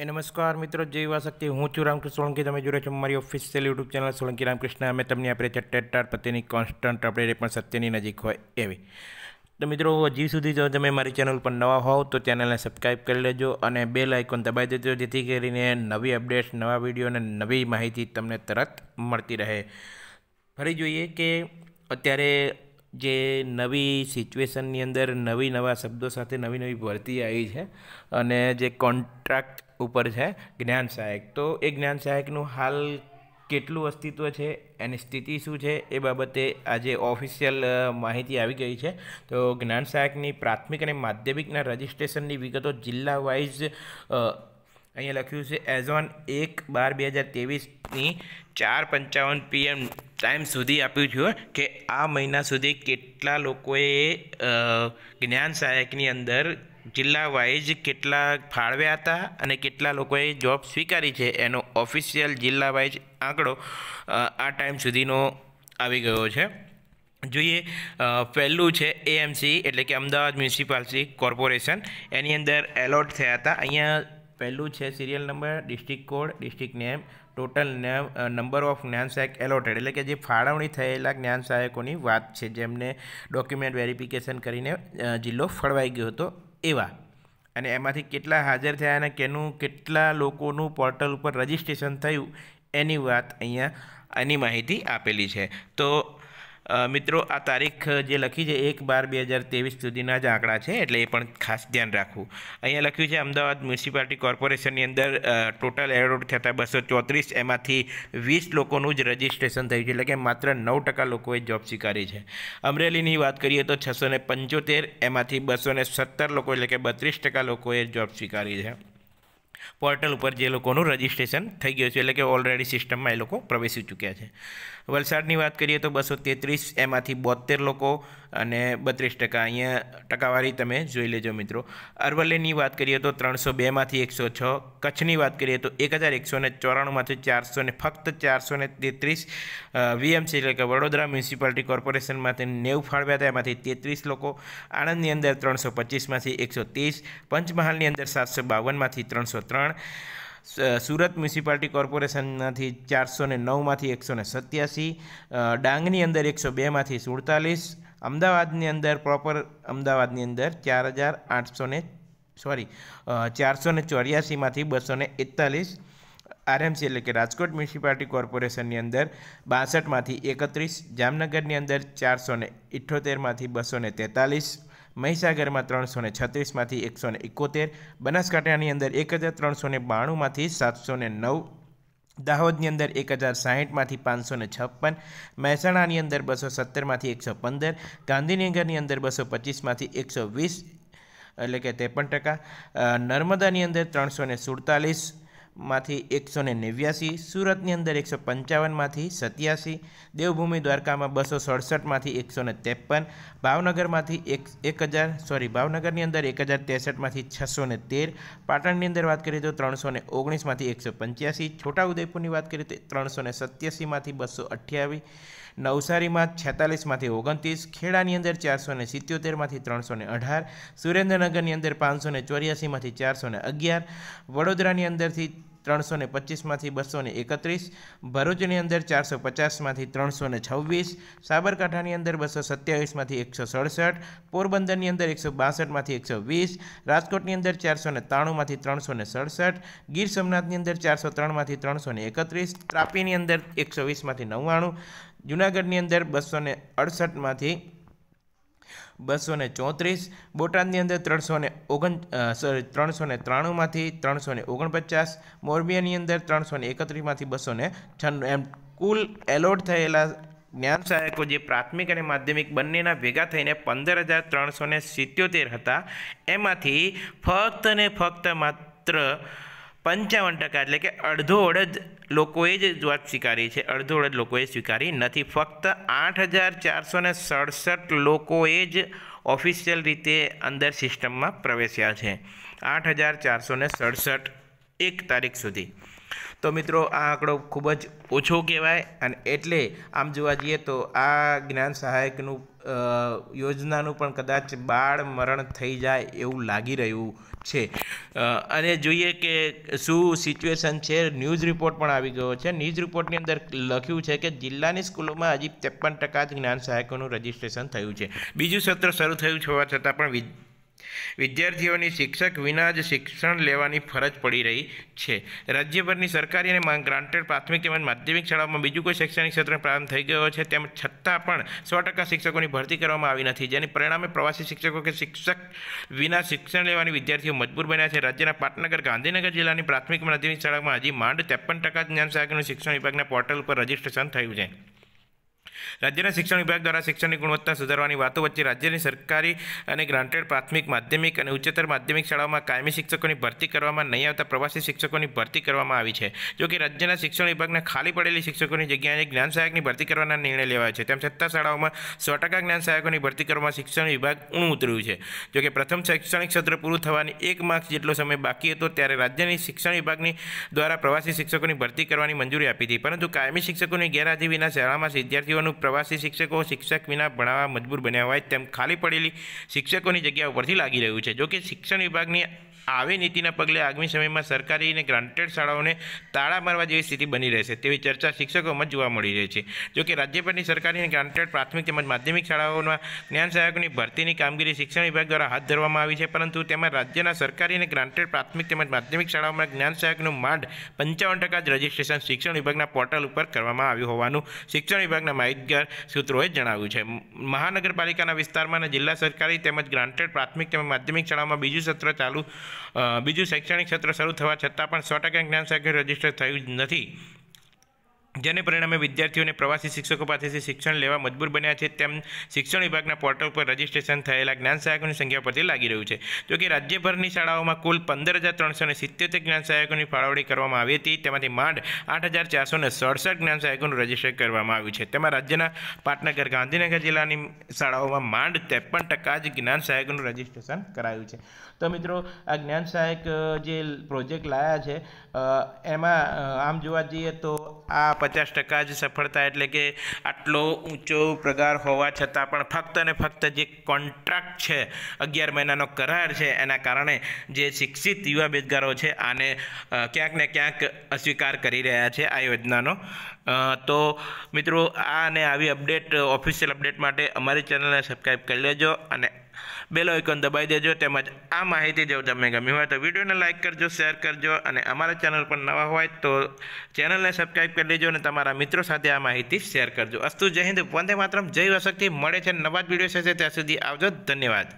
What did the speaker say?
એ નમસ્કાર મિત્રો જય વાસક્તિ હું છું રામકૃષ્ણ સોલંકી તમે જોડે છો મારી official YouTube channel Solanki Ramkrishna અમે તમને આપણે ચટ્ટાર પતિની કોન્સ્ટન્ટ આપણે પણ સત્યની નજીક હોય એવી તો મિત્રો હજી સુધી જો તમે મારી ચેનલ પર નવા હોવ તો ચેનલને સબસ્ક્રાઈબ કરી લેજો અને બે લાઇકોન દબાવી દેજો જેથી કરીને નવી અપડેટ્સ નવા વિડીયો અને નવી માહિતી તમને તરત મળતી રહે ફરી જોઈએ કે અત્યારે જે નવી સિચ્યુએશનની અંદર નવી નવા શબ્દો સાથે નવી નવી ભરતી આવી છે અને જે કોન્ટ્રાક્ટ ઉપર છે જ્ઞાન સહાયક તો એ જ્ઞાન સહાયકનું હાલ કેટલું અસ્તિત્વ છે એની સ્થિતિ શું છે એ બાબતે આજે ઓફિશિયલ માહિતી આવી ગઈ છે તો જ્ઞાન સહાયકની પ્રાથમિક અને માધ્યમિકના રજિસ્ટ્રેશનની વિગતો જિલ્લા વાઇઝ અહીંયા લખ્યું છે એઝ ઓન એક બાર બે હજાર તેવીસની ચાર પંચાવન પીએમ ટાઈમ સુધી આપ્યું છે કે આ મહિના સુધી કેટલા લોકોએ જ્ઞાન સહાયકની અંદર જિલ્લા વાઇઝ કેટલા ફાળવ્યા હતા અને કેટલા લોકોએ જોબ સ્વીકારી છે એનો ઓફિશિયલ જિલ્લા વાઇઝ આંકડો આ ટાઈમ સુધીનો આવી ગયો છે જોઈએ પહેલું છે એએમસી એટલે કે અમદાવાદ મ્યુનિસિપાલિટી કોર્પોરેશન એની અંદર એલોટ થયા હતા અહીંયા પહેલું છે serial number district code district name total number of જ્ઞાન સહાયક એલોટેડ એટલે કે જે ફાળવણી થયેલા જ્ઞાન સહાયકોની વાત છે જેમને ડોક્યુમેન્ટ વેરિફિકેશન કરીને જિલ્લો ફળવાઈ ગયો હતો એવા અને એમાંથી કેટલા હાજર થયા અને કેનું કેટલા લોકોનું પોર્ટલ ઉપર રજિસ્ટ્રેશન થયું એની વાત અહીંયા આની માહિતી આપેલી છે તો મિત્રો આ તારીખ જે લખી છે એક બાર બે હજાર ત્રેવીસ સુધીના જ આંકડા છે એટલે એ પણ ખાસ ધ્યાન રાખવું અહીંયા લખ્યું છે અમદાવાદ મ્યુનિસિપાલિટી કોર્પોરેશનની અંદર ટોટલ એરોડ થતા બસો ચોત્રીસ એમાંથી વીસ લોકોનું જ રજિસ્ટ્રેશન થયું છે એટલે કે માત્ર નવ ટકા લોકોએ જોબ સ્વીકારી છે અમરેલીની વાત કરીએ તો છસો ને પંચોતેર એમાંથી બસો સત્તર લોકો એટલે કે બત્રીસ ટકા લોકોએ જોબ સ્વીકારી છે પોર્ટલ ઉપર જે લોકોનું રજિસ્ટ્રેશન થઈ ગયું છે એટલે કે ઓલરેડી સિસ્ટમમાં એ લોકો પ્રવેશી ચૂક્યા છે વલસાડની વાત કરીએ તો બસો તેત્રીસ એમાંથી બોતેર લોકો અને બત્રીસ ટકા અહીંયા ટકાવારી તમે જોઈ લેજો મિત્રો અરવલ્લીની વાત કરીએ તો ત્રણસો બેમાંથી એકસો છ કચ્છની વાત કરીએ તો એક હજાર એકસો ને ચોરાણુંમાંથી ચારસો ને ફક્ત ચારસો ને તેત્રીસ વીએમસી એટલે કે વડોદરા મ્યુનિસિપાલિટી કોર્પોરેશનમાંથી નેવું ફાળવ્યા હતા એમાંથી તેત્રીસ લોકો આણંદની અંદર ત્રણસો પચીસમાંથી એકસો ત્રીસ પંચમહાલની અંદર સાતસો બાવનમાંથી ત્રણસો ત્રણ સુરત મ્યુનિસિપાલિટી કોર્પોરેશનમાંથી ચારસો ને નવમાંથી એકસો ને સત્યાસી ડાંગની અંદર એકસો બેમાંથી સુડતાલીસ અમદાવાદની અંદર પ્રોપર અમદાવાદની અંદર ચાર હજાર આઠસો ને સોરી ચારસો ને ચોર્યાસીમાંથી બસો ને એકતાલીસ આરએમસી એટલે કે રાજકોટ મ્યુનિસિપાલિટી કોર્પોરેશનની અંદર બાસઠમાંથી એકત્રીસ જામનગરની અંદર ચારસો ને ઇઠ્ઠોતેરમાંથી બસો ને તેતાલીસ મહીસાગરમાં ત્રણસો ને છત્રીસમાંથી એકસો ને એકોતેર બનાસકાંઠાની અંદર એક હજાર ત્રણસો ને બાણુંમાંથી સાતસો ને નવ દાહોદની અંદર એક હજાર સાહીઠમાંથી પાંચસો ને છપ્પન મહેસાણાની અંદર બસો સત્તરમાંથી એકસો પંદર ગાંધીનગરની અંદર બસો પચીસમાંથી એકસો વીસ એટલે કે ત્રેપન ટકા નર્મદાની અંદર ત્રણસો ને સુડતાલીસ માંથી એકસો ને નેવ્યાસી સુરતની અંદર એકસો પંચાવનમાંથી સત્યાસી દેવભૂમિ દ્વારકામાં બસો સડસઠમાંથી એકસો ને ત્રેપન ભાવનગરમાંથી એક એક હજાર સોરી ભાવનગરની અંદર એક હજાર ત્રેસઠમાંથી છસો ને તેર પાટણની અંદર વાત કરીએ તો ત્રણસો ને ઓગણીસમાંથી એકસો પંચ્યાસી છોટાઉદેપુરની વાત કરીએ તો ત્રણસો ને સત્યાસીમાંથી બસો અઠ્યાવીસ નવસારીમાં છેતાલીસમાંથી ઓગણત્રીસ ખેડાની અંદર ચારસો ને સિત્યોતેરમાંથી ત્રણસો ને અઢાર સુરેન્દ્રનગરની અંદર પાંચસો ને ચોર્યાસીમાંથી ચારસો ને અગિયાર વડોદરાની અંદરથી ત્રણસો ને પચીસમાંથી બસો ને એકત્રીસ ભરૂચની અંદર ચારસો પચાસમાંથી ત્રણસો ને છવ્વીસ સાબરકાંઠાની અંદર બસો સત્યાવીસમાંથી એકસો સડસઠ પોરબંદરની અંદર એકસો બાસઠમાંથી એકસો વીસ રાજકોટની અંદર ચારસો ને ત્રાણુંમાંથી ત્રણસો ને સડસઠ ગીર સોમનાથની અંદર ચારસો ત્રણમાંથી ત્રણસો ને એકત્રીસ તાપીની અંદર એકસો વીસમાંથી નવ્વાણું જૂનાગઢની અંદર બસો ને અડસઠમાંથી બસો ને ચોત્રીસ બોટાદની અંદર ત્રણસો ને ઓગણ સોરી ત્રણસો ને ત્રાણુંમાંથી ત્રણસો ને ઓગણપચાસ મોરબીયાની અંદર ત્રણસો ને એકત્રીસમાંથી બસો ને છન્નું એમ કુલ એલોટ થયેલા જ્ઞાન સહાયકો જે પ્રાથમિક અને માધ્યમિક બંનેના ભેગા થઈને પંદર હજાર ત્રણસો સિત્યોતેર હતા એમાંથી ફક્ત ને ફક્ત માત્ર પંચાવન ટકા એટલે કે અડધો અડધ લોકોએ જ વાત સ્વીકારી છે અડધો અડધ લોકોએ સ્વીકારી નથી ફક્ત આઠ હજાર ચારસો ને સડસઠ લોકોએ જ ઓફિશિયલ રીતે અંદર સિસ્ટમમાં પ્રવેશ્યા છે આઠ હજાર ચારસો ને સડસઠ એક તારીખ સુધી તો મિત્રો આ આંકડો ખૂબ જ ઓછો કહેવાય અને એટલે આમ જોવા જઈએ તો આ જ્ઞાન સહાયકનું યોજનાનું પણ કદાચ બાળ મરણ થઈ જાય એવું લાગી રહ્યું છે અને જોઈએ કે શું સિચ્યુએશન છે ન્યૂઝ રિપોર્ટ પણ આવી ગયો છે ન્યૂઝ રિપોર્ટની અંદર લખ્યું છે કે જિલ્લાની સ્કૂલોમાં હજી ત્રેપન ટકા જ્ઞાન સહાયકોનું રજિસ્ટ્રેશન થયું છે બીજું સત્ર શરૂ થયું હોવા છતાં પણ વિદ્યાર્થીઓની શિક્ષક વિના જ શિક્ષણ લેવાની ફરજ પડી રહી છે રાજ્યભરની સરકારી અને ગ્રાન્ટેડ પ્રાથમિક તેમજ માધ્યમિક શાળાઓમાં બીજું કોઈ શૈક્ષણિક ક્ષેત્ર પ્રારંભ થઈ ગયો છે તેમ છતાં પણ સો ટકા શિક્ષકોની ભરતી કરવામાં આવી નથી જેની પરિણામે પ્રવાસી શિક્ષકો કે શિક્ષક વિના શિક્ષણ લેવાની વિદ્યાર્થીઓ મજબૂર બન્યા છે રાજ્યના પાટનગર ગાંધીનગર જિલ્લાની પ્રાથમિક માધ્યમિક શાળામાં હજી માંડ ત્રેપન ટકા જ્ઞાન સહાયકનું શિક્ષણ વિભાગના પોર્ટલ પર રજીસ્ટ્રેશન થયું છે રાજ્યના શિક્ષણ વિભાગ દ્વારા શિક્ષણની ગુણવત્તા સુધારવાની વાતો વચ્ચે રાજ્યની સરકારી અને ગ્રાન્ટેડ પ્રાથમિક માધ્યમિક અને ઉચ્ચતર માધ્યમિક શાળાઓમાં કાયમી શિક્ષકોની ભરતી કરવામાં નહીં આવતા પ્રવાસી શિક્ષકોની ભરતી કરવામાં આવી છે જો કે રાજ્યના શિક્ષણ વિભાગના ખાલી પડેલી શિક્ષકોની જગ્યાએ જ્ઞાન સહાયકની ભરતી કરવાના નિર્ણય લેવાયો છે તેમ છતાં શાળાઓમાં સો ટકા જ્ઞાન સહાયકોની ભરતી કરવામાં શિક્ષણ વિભાગ ઊણું ઉતર્યું છે જો કે પ્રથમ શૈક્ષણિક સત્ર પૂરું થવાની એક માર્ક્સ જેટલો સમય બાકી હતો ત્યારે રાજ્યની શિક્ષણ વિભાગની દ્વારા પ્રવાસી શિક્ષકોની ભરતી કરવાની મંજૂરી આપી હતી પરંતુ કાયમી શિક્ષકોની ગેરહાજરી વિના શાળામાં વિદ્યાર્થી વિદ્યાર્થીઓનું પ્રવાસી શિક્ષકો શિક્ષક વિના ભણાવવા મજબૂર બન્યા હોય તેમ ખાલી પડેલી શિક્ષકોની જગ્યા ઉપરથી લાગી રહ્યું છે જોકે શિક્ષણ વિભાગની આવી નીતિના પગલે આગામી સમયમાં સરકારી અને ગ્રાન્ટેડ શાળાઓને તાળા મારવા જેવી સ્થિતિ બની રહેશે તેવી ચર્ચા શિક્ષકોમાં જોવા મળી રહી છે જોકે રાજ્યભરની સરકારી અને ગ્રાન્ટેડ પ્રાથમિક તેમજ માધ્યમિક શાળાઓમાં જ્ઞાન સહાયકોની ભરતીની કામગીરી શિક્ષણ વિભાગ દ્વારા હાથ ધરવામાં આવી છે પરંતુ તેમાં રાજ્યના સરકારી અને ગ્રાન્ટેડ પ્રાથમિક તેમજ માધ્યમિક શાળાઓમાં જ્ઞાન સહાયકનું માંડ પંચાવન ટકા જ રજિસ્ટ્રેશન શિક્ષણ વિભાગના પોર્ટલ ઉપર કરવામાં આવ્યું હોવાનું શિક્ષણ વિભાગના માહિતગાર સૂત્રોએ જણાવ્યું છે મહાનગરપાલિકાના વિસ્તારમાં અને જિલ્લા સરકારી તેમજ ગ્રાન્ટેડ પ્રાથમિક તેમજ માધ્યમિક શાળામાં બીજું સત્ર ચાલુ બીજું શૈક્ષણિક સત્ર શરૂ થવા છતાં પણ સો ટકા જ્ઞાન સાગર રજીસ્ટર થયું નથી જેને પરિણામે વિદ્યાર્થીઓને પ્રવાસી શિક્ષકો પાસેથી શિક્ષણ લેવા મજબૂર બન્યા છે તેમ શિક્ષણ વિભાગના પોર્ટલ પર રજીસ્ટ્રેશન થયેલા જ્ઞાન સહાયકોની સંખ્યા પરથી લાગી રહ્યું છે જો કે રાજ્યભરની શાળાઓમાં કુલ પંદર હજાર ત્રણસો ને સિત્તેર જ્ઞાન સહાયકોની ફાળવણી કરવામાં આવી હતી તેમાંથી માંડ આઠ હજાર ચારસો ને સડસઠ જ્ઞાન સહાયકોનું રજીસ્ટર કરવામાં આવ્યું છે તેમાં રાજ્યના પાટનગર ગાંધીનગર જિલ્લાની શાળાઓમાં માંડ ત્રેપન ટકા જ જ્ઞાન સહાયકોનું રજીસ્ટ્રેશન કરાયું છે તો મિત્રો આ જ્ઞાન સહાયક જે પ્રોજેક્ટ લાયા છે એમાં આમ જોવા જઈએ તો આ પચાસ ટકા જ સફળતા એટલે કે આટલો ઊંચો પ્રગાર હોવા છતાં પણ ફક્ત અને ફક્ત જે કોન્ટ્રાક્ટ છે અગિયાર મહિનાનો કરાર છે એના કારણે જે શિક્ષિત યુવા બેદગારો છે આને ક્યાંક ને ક્યાંક અસ્વીકાર કરી રહ્યા છે આ યોજનાનો તો મિત્રો આ અને આવી અપડેટ ઓફિશિયલ અપડેટ માટે અમારી ચેનલને સબસ્ક્રાઈબ કરી લેજો અને બેલ આઇકોન દબાવી દેજો તેમજ આ માહિતી જો તમને ગમી હોય તો વિડીયોને લાઇક કરજો શેર કરજો અને અમારા ચેનલ પર નવા હોય તો ચેનલને સબસ્ક્રાઇબ કરી લેજો અને તમારા મિત્રો સાથે આ માહિતી શેર કરજો અસ્તુ જય હિન્દ વંદે માત્રમ જય વશક્તિ મળે છે નવા જ વિડીયો છે ત્યાં સુધી આવજો ધન્યવાદ